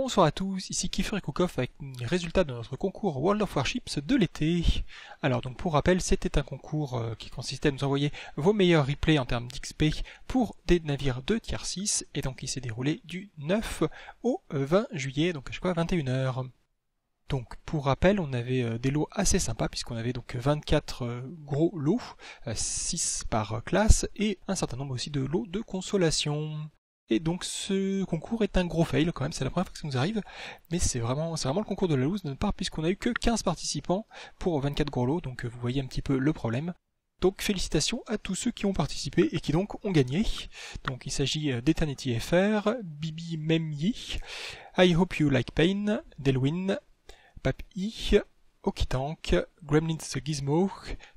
Bonsoir à tous, ici et Koukov avec les résultats de notre concours World of Warships de l'été. Alors donc pour rappel, c'était un concours euh, qui consistait à nous envoyer vos meilleurs replays en termes d'XP pour des navires de tier 6 et donc il s'est déroulé du 9 au 20 euh, juillet, donc à chaque fois 21h. Donc pour rappel, on avait euh, des lots assez sympas puisqu'on avait donc 24 gros lots, 6 par classe et un certain nombre aussi de lots de consolation. Et donc ce concours est un gros fail quand même, c'est la première fois que ça nous arrive, mais c'est vraiment, c'est vraiment le concours de la loose de notre part puisqu'on a eu que 15 participants pour 24 gros lots, donc euh, vous voyez un petit peu le problème. Donc félicitations à tous ceux qui ont participé et qui donc ont gagné. Donc il s'agit euh, d'Eternity FR, Bibi Memyi, I Hope You Like Pain, Delwin, Papi, Okitank, Gremlins Gizmo,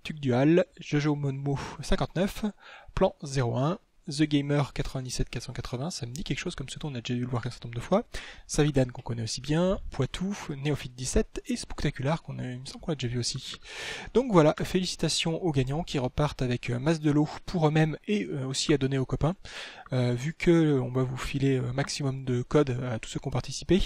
Tuc Dual, Jojo Monmo 59, Plan 01, The Gamer 97 ça me dit quelque chose comme ce dont on a déjà vu le voir un certain nombre de fois. Savidan qu'on connaît aussi bien, Poitou, Néophyte 17 et Spectacular qu'on a, il me semble qu'on a déjà vu aussi. Donc voilà, félicitations aux gagnants qui repartent avec euh, masse de l'eau pour eux-mêmes et euh, aussi à donner aux copains. Euh, vu que on va vous filer un maximum de codes à tous ceux qui ont participé,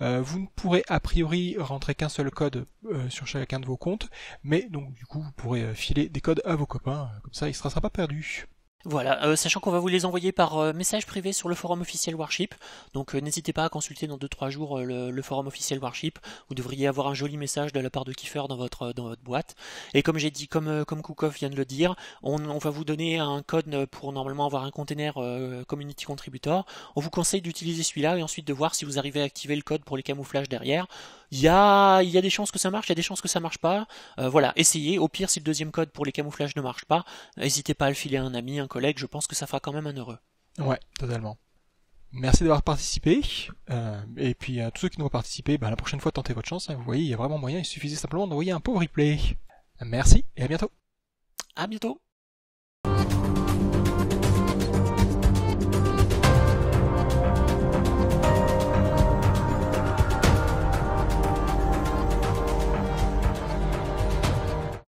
vous ne pourrez a priori rentrer qu'un seul code sur chacun de vos comptes, mais donc du coup vous pourrez filer des codes à vos copains, comme ça il ne sera pas perdu. Voilà, euh, sachant qu'on va vous les envoyer par euh, message privé sur le forum officiel Warship, donc euh, n'hésitez pas à consulter dans 2-3 jours le, forum officiel Warship, vous devriez avoir un joli message de la part de Kiefer dans votre, dans votre boîte. Et comme j'ai dit, comme, comme vient de le dire, on, on, va vous donner un code pour normalement avoir un container Community Contributor, on vous conseille d'utiliser celui-là et ensuite de voir si vous arrivez à activer le code pour les camouflages derrière il y a, des chances que ça marche, il y a des chances que ça marche pas. Euh, voilà, essayez. Au pire, si le deuxième code pour les camouflages ne marche pas, n'hésitez pas à le filer à un ami, un collègue. Je pense que ça fera quand même un heureux. Ouais, totalement. Merci d'avoir participé. Euh, et puis à tous ceux qui n'ont pas participé, bah, la prochaine fois tentez votre chance. Hein. Vous voyez, il y a vraiment moyen. Il suffisait simplement d'envoyer un pauvre replay. Merci et à bientôt. À bientôt.